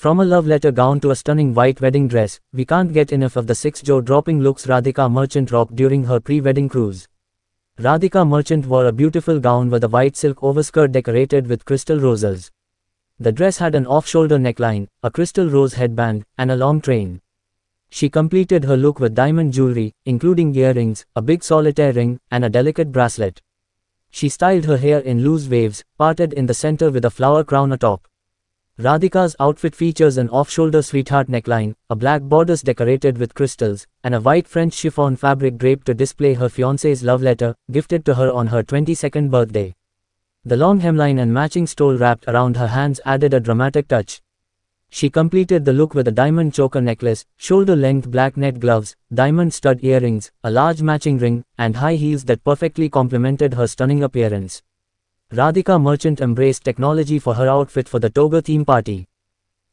From a love letter gown to a stunning white wedding dress, we can't get enough of the six-jaw-dropping looks Radhika Merchant rocked during her pre-wedding cruise. Radhika Merchant wore a beautiful gown with a white silk overskirt decorated with crystal roses. The dress had an off-shoulder neckline, a crystal rose headband, and a long train. She completed her look with diamond jewelry, including earrings, a big solitaire ring, and a delicate bracelet. She styled her hair in loose waves, parted in the center with a flower crown atop. Radhika's outfit features an off-shoulder sweetheart neckline, a black bodice decorated with crystals, and a white French chiffon fabric draped to display her fiancé's love letter, gifted to her on her 22nd birthday. The long hemline and matching stole wrapped around her hands added a dramatic touch. She completed the look with a diamond choker necklace, shoulder-length black net gloves, diamond stud earrings, a large matching ring, and high heels that perfectly complemented her stunning appearance. Radhika Merchant embraced technology for her outfit for the toga theme party.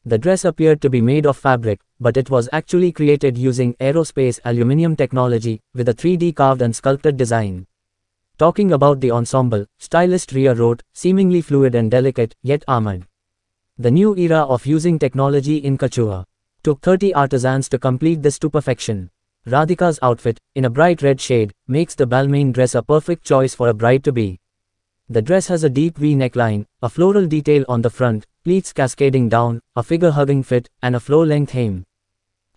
The dress appeared to be made of fabric, but it was actually created using aerospace aluminium technology, with a 3D carved and sculpted design. Talking about the ensemble, stylist Ria wrote, seemingly fluid and delicate, yet armored. The new era of using technology in couture. Took 30 artisans to complete this to perfection. Radhika's outfit, in a bright red shade, makes the Balmain dress a perfect choice for a bride-to-be. The dress has a deep V neckline, a floral detail on the front, pleats cascading down, a figure-hugging fit, and a floor-length hem.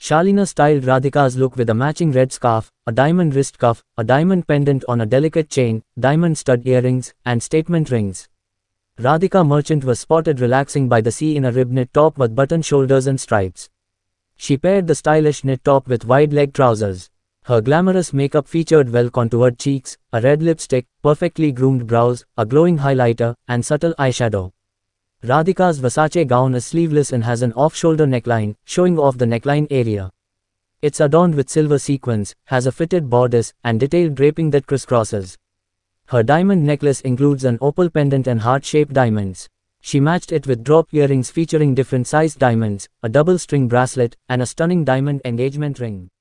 Shalina styled Radhika's look with a matching red scarf, a diamond wrist cuff, a diamond pendant on a delicate chain, diamond stud earrings, and statement rings. Radhika Merchant was spotted relaxing by the sea in a rib-knit top with button shoulders and stripes. She paired the stylish knit top with wide-leg trousers. Her glamorous makeup featured well-contoured cheeks, a red lipstick, perfectly groomed brows, a glowing highlighter, and subtle eyeshadow. Radhika's Versace gown is sleeveless and has an off-shoulder neckline, showing off the neckline area. It's adorned with silver sequins, has a fitted bodice, and detailed draping that crisscrosses. Her diamond necklace includes an opal pendant and heart-shaped diamonds. She matched it with drop earrings featuring different sized diamonds, a double-string bracelet, and a stunning diamond engagement ring.